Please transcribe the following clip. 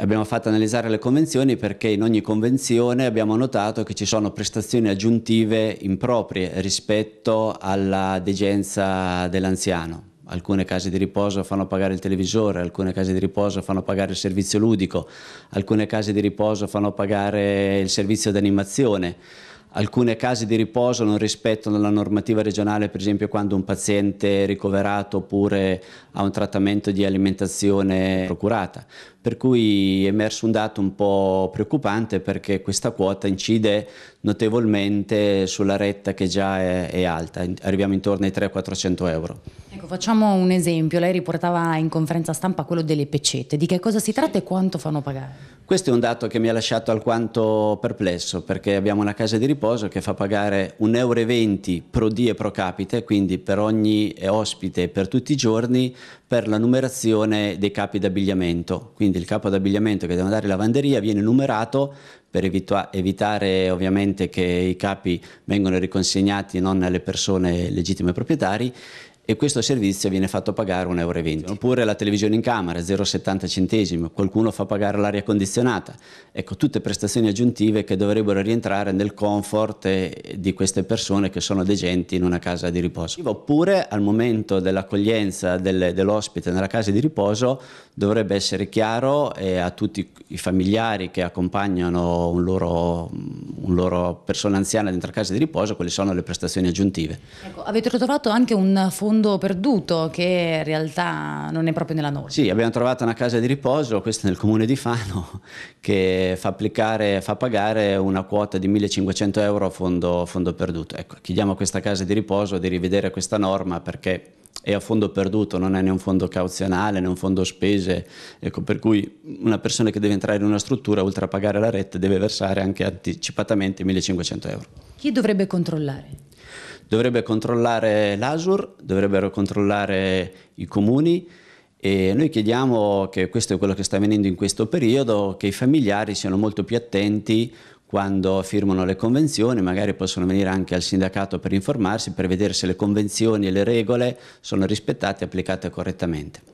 abbiamo fatto analizzare le convenzioni perché in ogni convenzione abbiamo notato che ci sono prestazioni aggiuntive improprie rispetto alla degenza dell'anziano. Alcune case di riposo fanno pagare il televisore, alcune case di riposo fanno pagare il servizio ludico, alcune case di riposo fanno pagare il servizio d'animazione alcune case di riposo non rispettano la normativa regionale, per esempio quando un paziente è ricoverato oppure ha un trattamento di alimentazione procurata. Per cui è emerso un dato un po' preoccupante perché questa quota incide notevolmente sulla retta che già è, è alta, arriviamo intorno ai 300-400 euro facciamo un esempio, lei riportava in conferenza stampa quello delle pecette, di che cosa si tratta e quanto fanno pagare? Questo è un dato che mi ha lasciato alquanto perplesso perché abbiamo una casa di riposo che fa pagare 1,20 euro pro die pro capite, quindi per ogni ospite per tutti i giorni, per la numerazione dei capi d'abbigliamento. Quindi il capo d'abbigliamento che devono dare in lavanderia viene numerato per evita evitare ovviamente che i capi vengano riconsegnati non alle persone legittime proprietari e questo servizio viene fatto pagare 1,20 euro. Oppure la televisione in camera, 0,70 centesimi, qualcuno fa pagare l'aria condizionata. Ecco, tutte prestazioni aggiuntive che dovrebbero rientrare nel comfort eh, di queste persone che sono degenti in una casa di riposo. Oppure al momento dell'accoglienza dell'ospite nella casa di riposo dovrebbe essere chiaro eh, a tutti i familiari che accompagnano un loro mm, loro persona anziana dentro la casa di riposo, quali sono le prestazioni aggiuntive. Ecco, avete trovato anche un fondo perduto che in realtà non è proprio nella norma. Sì, abbiamo trovato una casa di riposo, questa nel comune di Fano, che fa, applicare, fa pagare una quota di 1500 euro a fondo, fondo perduto. Ecco, chiediamo a questa casa di riposo di rivedere questa norma perché è a fondo perduto, non è né un fondo cauzionale né un fondo spese, ecco, per cui una persona che deve entrare in una struttura, oltre a pagare la rete, deve versare anche anticipatamente 1500 euro. Chi dovrebbe controllare? Dovrebbe controllare l'ASUR, dovrebbero controllare i comuni e noi chiediamo che questo è quello che sta avvenendo in questo periodo, che i familiari siano molto più attenti quando firmano le convenzioni, magari possono venire anche al sindacato per informarsi, per vedere se le convenzioni e le regole sono rispettate e applicate correttamente.